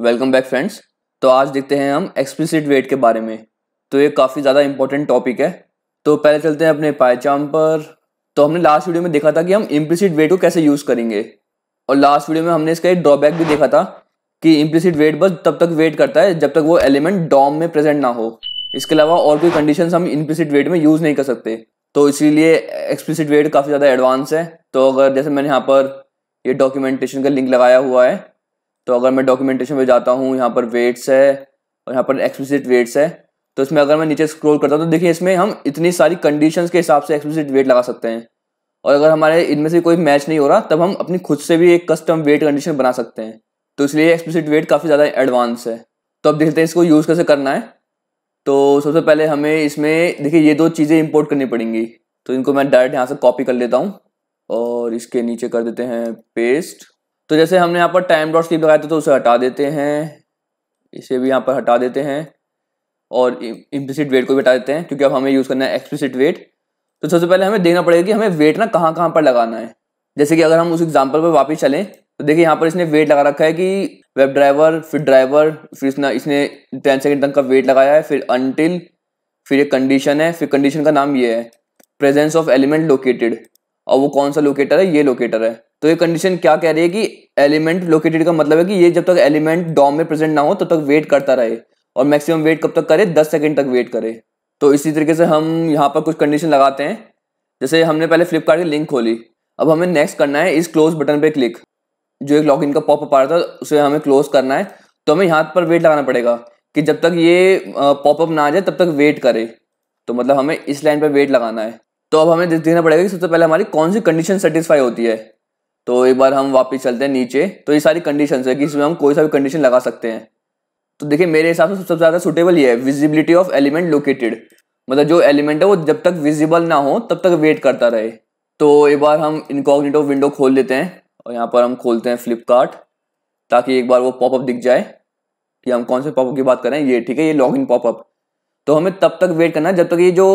welcome back friends तो आज देखते हैं हम एक्सप्लिसिट वेट के बारे में तो ये काफ़ी ज़्यादा इंपॉर्टेंट टॉपिक है तो पहले चलते हैं अपने पायचाम पर तो हमने लास्ट वीडियो में देखा था कि हम इम्प्लिसिट वेट को कैसे यूज़ करेंगे और लास्ट वीडियो में हमने इसका एक ड्रॉबैक भी देखा था कि इम्प्लिसिट वेट बस तब तक वेट करता है जब तक वो एलिमेंट डॉम में प्रेजेंट ना हो इसके अलावा और कोई कंडीशन हम इम्प्लिसिट वेट में यूज़ नहीं कर सकते तो इसीलिए एक्सप्लिसिट वेट काफ़ी ज़्यादा एडवांस है तो अगर जैसे मैंने यहाँ पर ये डॉक्यूमेंटेशन का लिंक लगाया हुआ है तो अगर मैं डॉक्यूमेंटेशन पर जाता हूँ यहाँ पर वेट्स है और यहाँ पर एक्सप्लिसिट वेट्स है तो इसमें अगर मैं नीचे स्क्रॉल करता हूँ तो देखिए इसमें हम इतनी सारी कंडीशंस के हिसाब से एक्सप्लिसिट वेट लगा सकते हैं और अगर हमारे इनमें से कोई मैच नहीं हो रहा तब हम अपनी खुद से भी एक कस्टम वेट कंडीशन बना सकते हैं तो इसलिए एक्सप्लिसिट वेट काफ़ी ज़्यादा एडवांस है तो अब देखते हैं इसको यूज़ कैसे करना है तो सबसे पहले हमें इसमें देखिए ये दो चीज़ें इम्पोर्ट करनी पड़ेंगी तो इनको मैं डायरेक्ट यहाँ से कॉपी कर लेता हूँ और इसके नीचे कर देते हैं पेस्ट तो जैसे हमने यहाँ पर टाइम डॉट स्लीप लगाया था तो उसे हटा देते हैं इसे भी यहाँ पर हटा देते हैं और इम्प्लिसिट वेट को भी हटा देते हैं क्योंकि अब हमें यूज़ करना है एक्सप्लिसिट वेट तो सबसे पहले हमें देखना पड़ेगा कि हमें वेट ना कहाँ कहाँ पर लगाना है जैसे कि अगर हम उस एग्जाम्पल पर वापस चलें तो देखिए यहाँ पर इसने वेट लगा रखा है कि वेब ड्राइवर फिर ड्राइवर फिर इसने इसने टेन सेकेंड तक का वेट लगाया है फिर अनटिल फिर एक कंडीशन है फिर कंडीशन का नाम ये है प्रेजेंस ऑफ एलिमेंट लोकेटेड और वो कौन सा लोकेटर है ये लोकेटर है तो ये कंडीशन क्या कह रही है कि एलिमेंट लोकेटेड का मतलब है कि ये जब तक एलिमेंट डॉम में प्रेजेंट ना हो तब तो तक वेट करता रहे और मैक्सिमम वेट कब तक करे दस सेकेंड तक वेट करे तो इसी तरीके से हम यहाँ पर कुछ कंडीशन लगाते हैं जैसे हमने पहले फ्लिपकार्ट की लिंक खोली अब हमें नेक्स्ट करना है इस क्लोज बटन पर क्लिक जो एक लॉग का पॉपअप आ रहा था उसे हमें क्लोज करना है तो हमें यहाँ पर वेट लगाना पड़ेगा कि जब तक ये पॉपअप ना आ जाए तब तक वेट करे तो मतलब हमें इस लाइन पर वेट लगाना है तो अब हमें देखना पड़ेगा कि सबसे पहले हमारी कौन सी कंडीशन सेटिस्फाई होती है तो एक बार हम वापस चलते हैं नीचे तो ये सारी कंडीशन है कि इसमें हम कोई सा भी कंडीशन लगा सकते हैं तो देखिए मेरे हिसाब से सबसे ज़्यादा सुटेबल ये है विजिबिलिटी ऑफ एलिमेंट लोकेटेड मतलब जो एलिमेंट है वो जब तक विजिबल ना हो तब तक वेट करता रहे तो एक बार हम इनकॉग्निटो विंडो खोल लेते हैं और यहाँ पर हम खोलते हैं फ्लिपकार्ट ताकि एक बार वो पॉपअप दिख जाए कि हम कौन से पॉपअप की बात करें ये ठीक है ये लॉग इन पॉपअप तो हमें तब तक वेट करना जब तक ये जो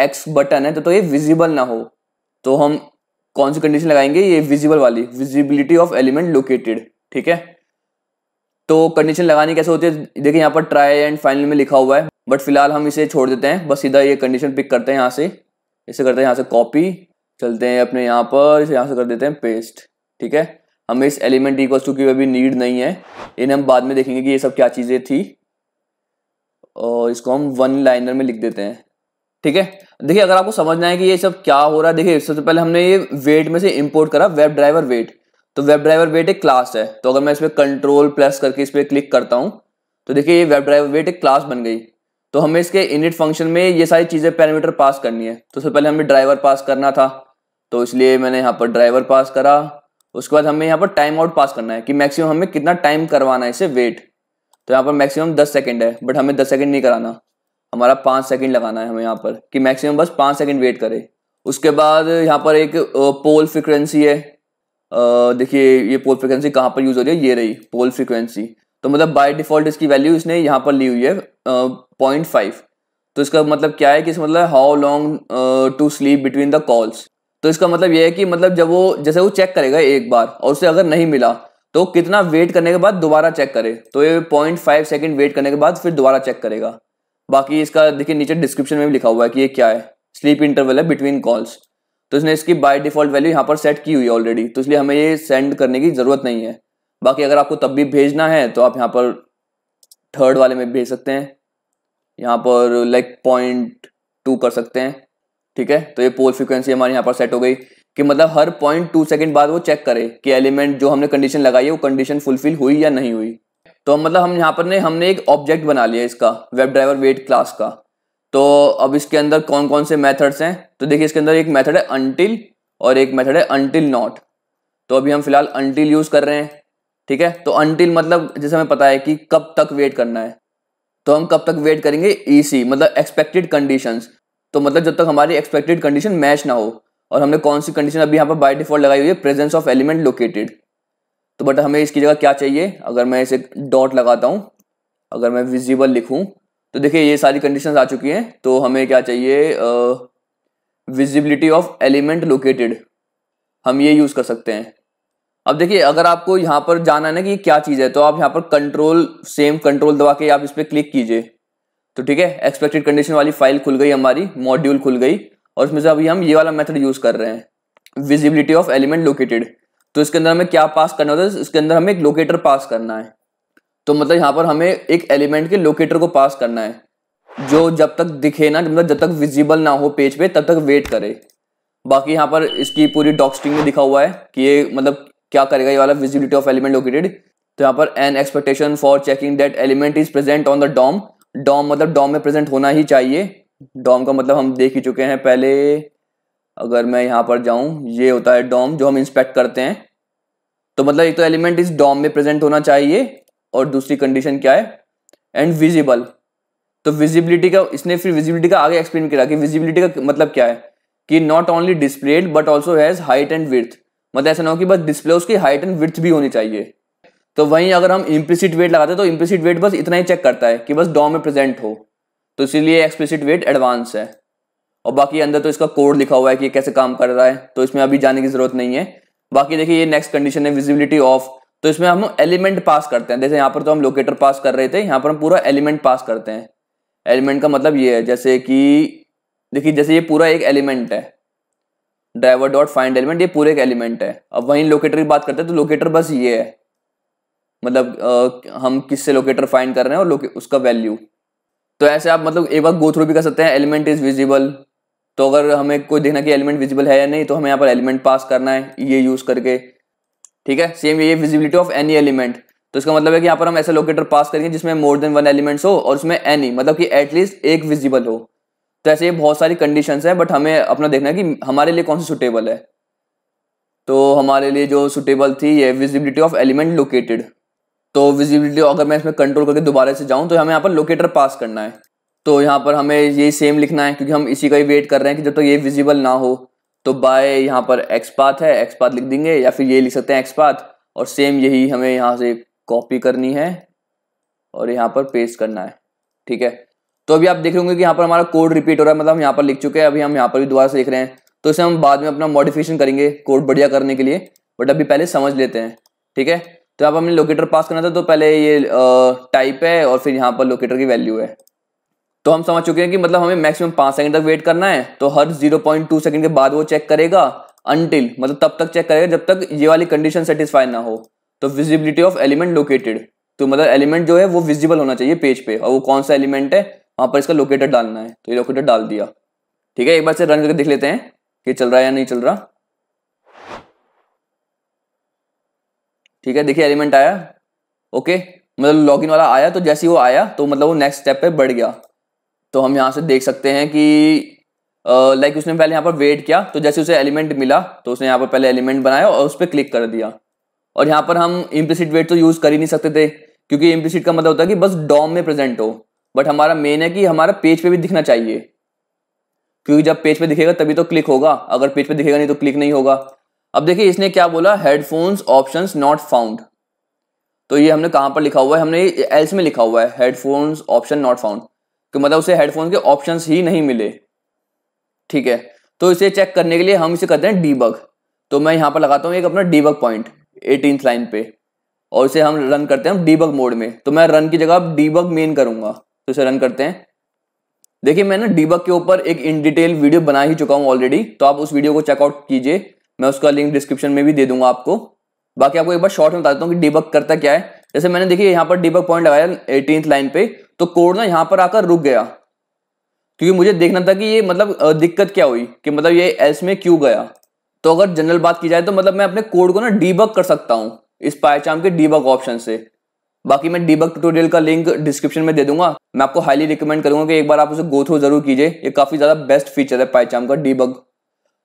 एक्स बटन है तो, तो ये विजिबल ना हो तो हम कौन सी कंडीशन लगाएंगे ये विजिबल वाली विजिबिलिटी ऑफ एलिमेंट लोकेटेड ठीक है तो कंडीशन लगानी कैसे होती है देखिए यहाँ पर ट्राई एंड फाइनल में लिखा हुआ है बट फिलहाल हम इसे छोड़ देते हैं बस सीधा ये कंडीशन पिक करते हैं यहाँ से इसे करते हैं यहाँ से कॉपी चलते हैं अपने यहाँ पर इसे यहाँ से कर देते हैं पेस्ट ठीक है हमें इस एलिमेंट इक्वल्स टू की अभी नीड नहीं है इन हम बाद में देखेंगे कि ये सब क्या चीज़ें थी और इसको हम वन लाइनर में लिख देते हैं ठीक है देखिए अगर आपको समझना है कि ये सब क्या हो रहा है देखिए सबसे पहले हमने ये वेट में से इंपोर्ट करा वेब ड्राइवर वेट तो वेब ड्राइवर वेट एक क्लास है तो अगर मैं इस पर कंट्रोल प्लस करके इस पर क्लिक करता हूँ तो देखिए ये वेब ड्राइवर वेट एक क्लास बन गई तो हमें इसके इनिट फंक्शन में ये सारी चीज़ें पैरामीटर पास करनी है तो सबसे पहले हमें ड्राइवर पास करना था तो इसलिए मैंने यहाँ पर ड्राइवर पास करा उसके बाद हमें यहाँ पर टाइम आउट पास करना है कि मैक्सिमम हमें कितना टाइम करवाना है इसे वेट तो यहाँ पर मैक्सिमम दस सेकेंड है बट हमें दस सेकेंड नहीं कराना हमारा पाँच सेकंड लगाना है हमें यहाँ पर कि मैक्सिमम बस पाँच सेकंड वेट करें उसके बाद यहाँ पर एक पोल फ्रिक्वेंसी है देखिए ये पोल फ्रिक्वेंसी कहाँ पर यूज़ हो रही है ये रही पोल फ्रिक्वेंसी तो मतलब बाय डिफॉल्ट इसकी वैल्यू इसने यहाँ पर ली हुई है पॉइंट फाइव तो इसका मतलब क्या है कि इसका मतलब how long to sleep between the calls तो इसका मतलब ये है कि मतलब जब वो जैसे वो चेक करेगा एक बार और उसे अगर नहीं मिला तो कितना वेट करने के बाद दोबारा चेक करे तो ये पॉइंट फाइव सेकेंड वेट करने के बाद फिर दोबारा चेक करेगा बाकी इसका देखिए नीचे डिस्क्रिप्शन में भी लिखा हुआ है कि ये क्या है स्लीप इंटरवल है बिटवीन कॉल्स तो इसने इसकी बाय डिफॉल्ट वैल्यू यहाँ पर सेट की हुई है ऑलरेडी तो इसलिए हमें ये सेंड करने की ज़रूरत नहीं है बाकी अगर आपको तब भी भेजना है तो आप यहाँ पर थर्ड वाले में भेज सकते हैं यहाँ पर लाइक पॉइंट टू कर सकते हैं ठीक है तो ये पोल फ्रिक्वेंसी हमारे यहाँ पर सेट हो गई कि मतलब हर पॉइंट टू सेकेंड बाद वो चेक करे कि एलिमेंट जो हमने कंडीशन लगाई है वो कंडीशन फुलफिल हुई या नहीं हुई तो मतलब हम यहाँ पर ने हमने एक ऑब्जेक्ट बना लिया इसका वेब ड्राइवर वेट क्लास का तो अब इसके अंदर कौन कौन से मेथड्स हैं तो देखिए इसके अंदर एक मेथड है अनटिल और एक मेथड है अनटिल नॉट तो अभी हम फिलहाल अनटिल यूज़ कर रहे हैं ठीक है तो अनटिल मतलब जैसे हमें पता है कि कब तक वेट करना है तो हम कब तक वेट करेंगे ई मतलब एक्सपेक्टेड कंडीशंस तो मतलब जब तक हमारी एक्सपेक्टेड कंडीशन मैच ना हो और हमने कौन सी कंडीशन अभी यहाँ पर बाय डिफॉल्ट लगाई हुई है प्रेजेंस ऑफ एलिमेंट लोकेटेड तो बट हमें इसकी जगह क्या चाहिए अगर मैं इसे डॉट लगाता हूँ अगर मैं विजिबल लिखूँ तो देखिए ये सारी कंडीशंस आ चुकी हैं तो हमें क्या चाहिए विजिबिलिटी ऑफ एलिमेंट लोकेटेड हम ये यूज़ कर सकते हैं अब देखिए अगर आपको यहाँ पर जाना है ना कि क्या चीज़ है तो आप यहाँ पर कंट्रोल सेम कंट्रोल दबा के आप इस पर क्लिक कीजिए तो ठीक है एक्सपेक्टेड कंडीशन वाली फाइल खुल गई हमारी मॉड्यूल खुल गई और उसमें से अभी हम ये वाला मेथड यूज़ कर रहे हैं विजिबिलिटी ऑफ एलिमेंट लोकेटेड तो इसके अंदर हमें क्या पास करना होता है इसके अंदर हमें एक लोकेटर पास करना है तो मतलब यहाँ पर हमें एक एलिमेंट के लोकेटर को पास करना है जो जब तक दिखे ना मतलब जब तक विजिबल ना हो पेज पे तब तक वेट करे बाकी यहाँ पर इसकी पूरी डॉक्सटिंग में दिखा हुआ है कि ये मतलब क्या करेगा ये वाला विजिबिलिटी ऑफ एलिमेंट लोकेटेड तो यहाँ पर an expectation for checking that element is present on the DOM DOM मतलब डॉम में प्रेजेंट होना ही चाहिए डॉम का मतलब हम देख ही चुके हैं पहले अगर मैं यहाँ पर जाऊँ ये होता है डॉम जो हम इंस्पेक्ट करते हैं तो मतलब एक तो एलिमेंट इस डॉम में प्रेजेंट होना चाहिए और दूसरी कंडीशन क्या है एंड विजिबल तो विजिबिलिटी का इसने फिर विजिबिलिटी का आगे एक्सप्लेन किया कि विजिबिलिटी का मतलब क्या है कि not only displayed but also has height and width मतलब ऐसा ना हो कि बस डिस्प्ले उसकी हाइट एंड विर्थ भी होनी चाहिए तो वहीं अगर हम इम्प्लिसिट वेट लगाते हैं तो इम्प्लिसिट वेट बस इतना ही चेक करता है कि बस डॉम में प्रेजेंट हो तो इसीलिए एक्सप्लिसिट वेट एडवांस है और बाकी अंदर तो इसका कोड लिखा हुआ है कि कैसे काम कर रहा है तो इसमें अभी जाने की जरूरत नहीं है बाकी देखिए ये नेक्स्ट कंडीशन है विजिबिलिटी ऑफ तो इसमें हम एलिमेंट पास करते हैं जैसे यहाँ पर तो हम लोकेटर पास कर रहे थे यहाँ पर हम पूरा एलिमेंट पास करते हैं एलिमेंट का मतलब ये है जैसे कि देखिए जैसे ये पूरा एक एलिमेंट है ड्राइवर डॉट फाइंड एलिमेंट ये पूरे एक एलिमेंट है अब वहीं लोकेटर की बात करते हैं तो लोकेटर बस ये है मतलब हम हम किससे लोकेटर फाइंड कर रहे हैं और उसका वैल्यू तो ऐसे आप मतलब एक बार गो थ्रू भी कर सकते हैं एलिमेंट इज विजिबल तो अगर हमें कोई देखना कि एलिमेंट विजिबल है या नहीं तो हमें यहाँ पर एलिमेंट पास करना है ये यूज करके ठीक है सेम ये विजिबिलिटी ऑफ एनी एलिमेंट तो इसका मतलब है कि यहाँ पर हम ऐसा लोकेटर पास करेंगे जिसमें मोर देन वन एलिमेंट्स हो और उसमें एनी मतलब कि एटलीस्ट एक विजिबल हो तो ऐसे ये बहुत सारी कंडीशंस है बट हमें अपना देखना है कि हमारे लिए कौन सी सुटेबल है तो हमारे लिए जो सुटेबल थी ये विजिबिलिटी ऑफ एलिमेंट लोकेटेड तो विजिबिलिटी अगर मैं इसमें कंट्रोल करके दोबारा से जाऊँ तो हमें यहाँ पर लोकेटर पास करना है तो यहाँ पर हमें ये सेम लिखना है क्योंकि हम इसी का ही वेट कर रहे हैं कि जब तक तो ये विजिबल ना हो तो बाय यहाँ पर एक्स पाथ है एक्स पाथ लिख देंगे या फिर ये लिख सकते हैं एक्स पाथ और सेम यही हमें यहाँ से कॉपी करनी है और यहाँ पर पेस्ट करना है ठीक है तो अभी आप देख रहे होंगे कि यहाँ पर हमारा कोड रिपीट हो रहा है मतलब हम यहाँ पर लिख चुके हैं अभी हम यहाँ पर भी दोबारा से लिख रहे हैं तो इसे हम बाद में अपना मॉडिफिकेशन करेंगे कोड बढ़िया करने के लिए बट अभी पहले समझ लेते हैं ठीक है तो आप हमने लोकेटर पास करना था तो पहले ये टाइप है और फिर यहाँ पर लोकेटर की वैल्यू है तो हम समझ चुके हैं कि मतलब हमें मैक्सिमम पांच सेकंड तक वेट करना है तो हर जीरो पॉइंट टू सेकंड के बाद वो चेक करेगा अनटिल मतलब तब तक चेक करेगा जब तक ये वाली कंडीशन सेटिस्फाई ना हो तो विजिबिलिटी ऑफ एलिमेंट लोकेटेड तो मतलब एलिमेंट जो है वो विजिबल होना चाहिए पेज पे और वो कौन सा एलिमेंट है वहां पर इसका लोकेटर डालना है तो ये लोकेटर डाल दिया ठीक है एक बार से रन करके देख लेते हैं कि चल रहा है या नहीं चल रहा ठीक है देखिए एलिमेंट आया ओके मतलब लॉगिन वाला आया तो जैसे ही वो आया तो मतलब वो नेक्स्ट स्टेप पे बढ़ गया तो हम यहाँ से देख सकते हैं कि लाइक उसने पहले यहाँ पर वेट किया तो जैसे उसे एलिमेंट मिला तो उसने यहाँ पर पहले एलिमेंट बनाया और उस पर क्लिक कर दिया और यहाँ पर हम इम्प्लिसिट वेट तो यूज़ कर ही नहीं सकते थे क्योंकि इम्प्लिसिट का मतलब होता है कि बस डॉम में प्रेजेंट हो बट हमारा मेन है कि हमारा पेज पे भी दिखना चाहिए क्योंकि जब पेज पे दिखेगा तभी तो क्लिक होगा अगर पेज पे दिखेगा नहीं तो क्लिक नहीं होगा अब देखिए इसने क्या बोला हेडफोन्स ऑप्शंस नॉट फाउंड तो ये हमने कहाँ पर लिखा हुआ है हमने एल्स में लिखा हुआ है हेडफोन्स ऑप्शन नॉट फाउंड कि मतलब उसे हेडफोन के ऑप्शंस ही नहीं मिले ठीक है तो इसे चेक करने के लिए हम इसे करते हैं डीबग तो मैं यहाँ पर लगाता हूँ एक अपना डीबग पॉइंट एटीन लाइन पे और इसे हम रन करते हैं डीबग मोड में तो मैं रन की जगह डीबग मेन करूँगा तो इसे रन करते हैं देखिए मैं ना डीबग के ऊपर एक इन डिटेल वीडियो बना ही चुका हूँ ऑलरेडी तो आप उस वीडियो को चेकआउट कीजिए मैं उसका लिंक डिस्क्रिप्शन में भी दे दूंगा आपको बाकी आपको एक बार शॉर्ट में बता देता हूँ कि डीबक करता क्या है जैसे मैंने देखिए यहाँ पर डीबक पॉइंट लगाया एटीन लाइन पे तो कोड ना यहाँ पर आकर रुक गया क्योंकि मुझे देखना था कि ये मतलब दिक्कत क्या हुई कि मतलब ये एस में क्यों गया तो अगर जनरल बात की जाए तो मतलब मैं अपने कोड को ना डीबग कर सकता हूँ इस पायचाम के डीबग ऑप्शन से बाकी मैं डीबग ट्यूटोरियल का लिंक डिस्क्रिप्शन में दे दूंगा मैं आपको हाईली रिकमेंड करूंगा कि एक बार आप उसे गो थ्रू जरूर कीजिए ये काफ़ी ज़्यादा बेस्ट फीचर है पायचाम का डीबग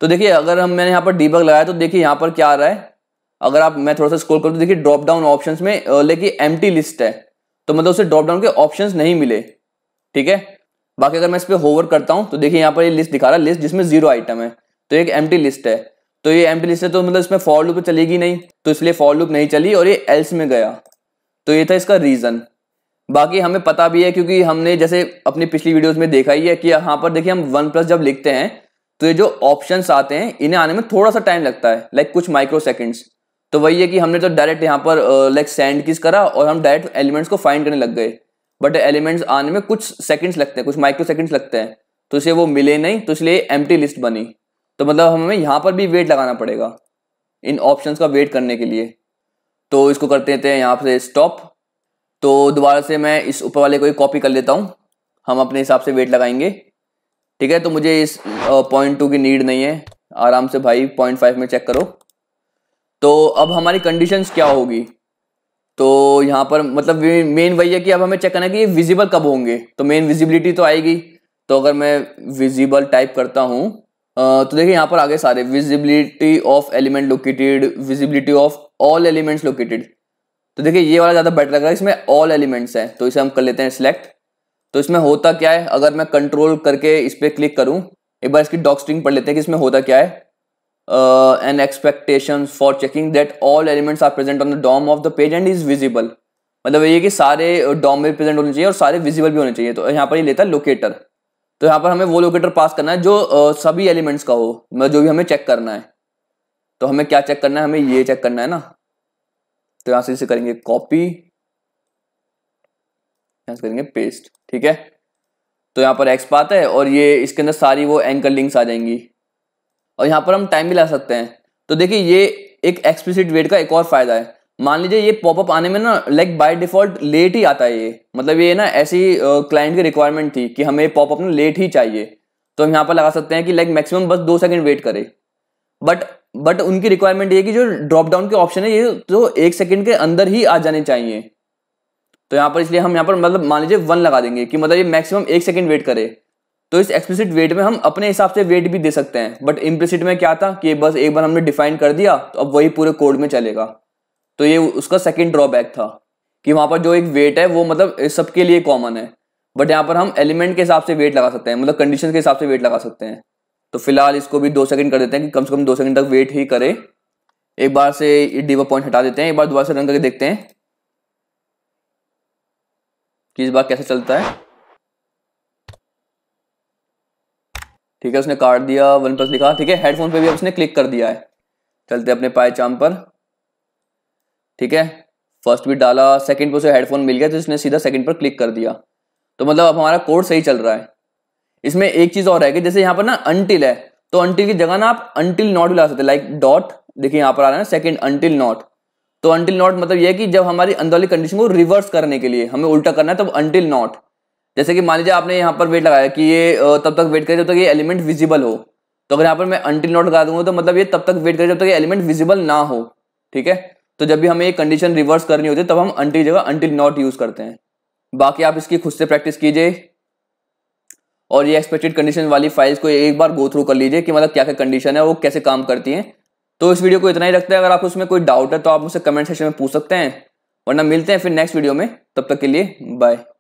तो देखिए अगर हम मैंने यहाँ पर डीबग लगाया तो देखिए यहाँ पर क्या आ रहा है अगर आप मैं थोड़ा सा स्कोर करूँ तो देखिए ड्रॉप डाउन ऑप्शन में लेकिन एम लिस्ट है तो मतलब उसे ड्रॉप डाउन के ऑप्शन नहीं मिले ठीक है बाकी अगर मैं इस पर होवर करता हूँ तो देखिए यहाँ पर ये लिस्ट दिखा रहा है लिस्ट जिसमें जीरो आइटम है तो एक एम लिस्ट है तो ये एम लिस्ट है तो मतलब इसमें फॉर लुक तो चलेगी नहीं तो इसलिए फॉर लुक नहीं चली और ये एल्स में गया तो ये था इसका रीज़न बाकी हमें पता भी है क्योंकि हमने जैसे अपनी पिछली वीडियोस में देखा ही है कि यहाँ पर देखिए हम वन प्लस जब लिखते हैं तो ये जो ऑप्शंस आते हैं इन्हें आने में थोड़ा सा टाइम लगता है लाइक कुछ माइक्रो सेकेंड्स तो वही है कि हमने तो डायरेक्ट यहाँ पर लाइक सेंड किस करा और हम डायरेक्ट एलिमेंट्स को फाइंड करने लग गए बट एलिमेंट्स आने में कुछ सेकंड्स लगते हैं कुछ माइक्रो सेकंड्स लगते हैं तो इसे वो मिले नहीं तो इसलिए एम लिस्ट बनी तो मतलब हमें यहाँ पर भी वेट लगाना पड़ेगा इन ऑप्शन का वेट करने के लिए तो इसको करते देते हैं यहाँ से स्टॉप तो दोबारा से मैं इस ऊपर वाले को ही कॉपी कर लेता हूँ हम अपने हिसाब से वेट लगाएंगे ठीक है तो मुझे इस पॉइंट टू की नीड नहीं है आराम से भाई पॉइंट फाइव में चेक करो तो अब हमारी कंडीशंस क्या होगी तो यहाँ पर मतलब मेन वही है कि अब हमें चेक करना है कि ये विजिबल कब होंगे तो मेन विजिबिलिटी तो आएगी तो अगर मैं विजिबल टाइप करता हूँ तो देखिए यहाँ पर आगे सारे visibility of element located visibility of all elements located तो देखिए ये वाला ज़्यादा बेटर लग रहा है इसमें ऑल एलिमेंट्स हैं तो इसे हम कर लेते हैं सिलेक्ट तो इसमें होता क्या है अगर मैं कंट्रोल करके इस पर क्लिक करूँ एक बार इसकी डॉक्स्ट्रिंग पढ़ लेते हैं कि इसमें होता क्या है uh, and expectations for checking that all elements are present on the DOM of the page and is visible मतलब ये कि सारे डॉम uh, में प्रेजेंट होने चाहिए और सारे विजिबल भी होने चाहिए तो यहाँ पर ये लेता है लोकेटर तो यहाँ पर हमें वो लोकेटर पास करना है जो uh, सभी एलिमेंट्स का हो मतलब जो भी हमें चेक करना है तो हमें क्या चेक करना है हमें ये चेक करना है ना तो यहाँ से इसे करेंगे कॉपी यहाँ से करेंगे पेस्ट ठीक है तो यहाँ पर एक्स पाता है और ये इसके अंदर सारी वो एंकर लिंक्स आ जाएंगी और यहाँ पर हम टाइम भी ला सकते हैं तो देखिए ये एक एक्सप्लिसिट वेट का एक और फायदा है मान लीजिए ये पॉपअप आने में ना लाइक बाय डिफॉल्ट लेट ही आता है ये मतलब ये ना ऐसी क्लाइंट की रिक्वायरमेंट थी कि हमें पॉपअप ना लेट ही चाहिए तो हम यहाँ पर लगा सकते हैं कि लाइक मैक्सिमम बस दो सेकंड वेट करे बट बट उनकी रिक्वायरमेंट ये कि जो ड्रॉप डाउन के ऑप्शन है ये तो एक सेकेंड के अंदर ही आ जाने चाहिए तो यहाँ पर इसलिए हम यहाँ पर मतलब मान लीजिए वन लगा देंगे कि मतलब ये मैक्सिमम एक सेकेंड वेट करे तो इस एक्सप्लिसिट वेट में हम अपने हिसाब से वेट भी दे सकते हैं बट इम्प्लिसिट में क्या था कि बस एक बार हमने डिफाइन कर दिया तो अब वही पूरे कोड में चलेगा तो ये उसका सेकेंड ड्रॉबैक था कि वहाँ पर जो एक वेट है वो मतलब सबके लिए कॉमन है बट यहाँ पर हम एलिमेंट के हिसाब से वेट लगा सकते हैं मतलब कंडीशन के हिसाब से वेट लगा सकते हैं तो फिलहाल इसको भी दो सेकंड कर देते हैं कि कम से कम दो सेकंड तक वेट ही करे एक बार से डीवा पॉइंट हटा देते हैं एक बार दोबारा से रन करके देखते हैं कि इस बार कैसे चलता है ठीक है उसने काट दिया वन प्लस लिखा ठीक है हेडफोन पे भी उसने क्लिक कर दिया है चलते अपने पाए चाम पर ठीक है फर्स्ट भी डाला सेकंड पे उसे हेडफोन मिल गया तो इसने सीधा सेकंड पर क्लिक कर दिया तो मतलब अब हमारा कोड सही चल रहा है इसमें एक चीज़ और है कि जैसे यहाँ पर ना अनटिल है तो अनटिल की जगह ना आप अनटिल नॉट भी ला सकते लाइक डॉट देखिए यहाँ पर आ रहा है ना सेकेंड अनटिल नॉट तो अनटिल नॉट मतलब यह है कि जब हमारी अंदर वाली कंडीशन को रिवर्स करने के लिए हमें उल्टा करना है तब अनटिल नॉट जैसे कि मान लीजिए आपने यहाँ पर वेट लगाया कि ये तब तक वेट करें जब तक ये एलिमेंट विजिबल हो तो अगर यहाँ पर मैं अंटिल नॉट लगा दूंगा तो मतलब ये तब तक वेट करें जब तक ये एलिमेंट विजिबल ना हो ठीक है तो जब भी हमें ये कंडीशन रिवर्स करनी होती है तब हम अंटिल जगह अंटिल नॉट यूज करते हैं बाकी आप इसकी खुद से प्रैक्टिस कीजिए और ये एक्सपेक्टेड कंडीशन वाली फाइल्स को एक बार गो थ्रू कर लीजिए कि मतलब क्या क्या कंडीशन है वो कैसे काम करती हैं तो इस वीडियो को इतना ही रखते हैं अगर आपको उसमें कोई डाउट है तो आप उसे कमेंट सेक्शन में पूछ सकते हैं वरना मिलते हैं फिर नेक्स्ट वीडियो में तब तक के लिए बाय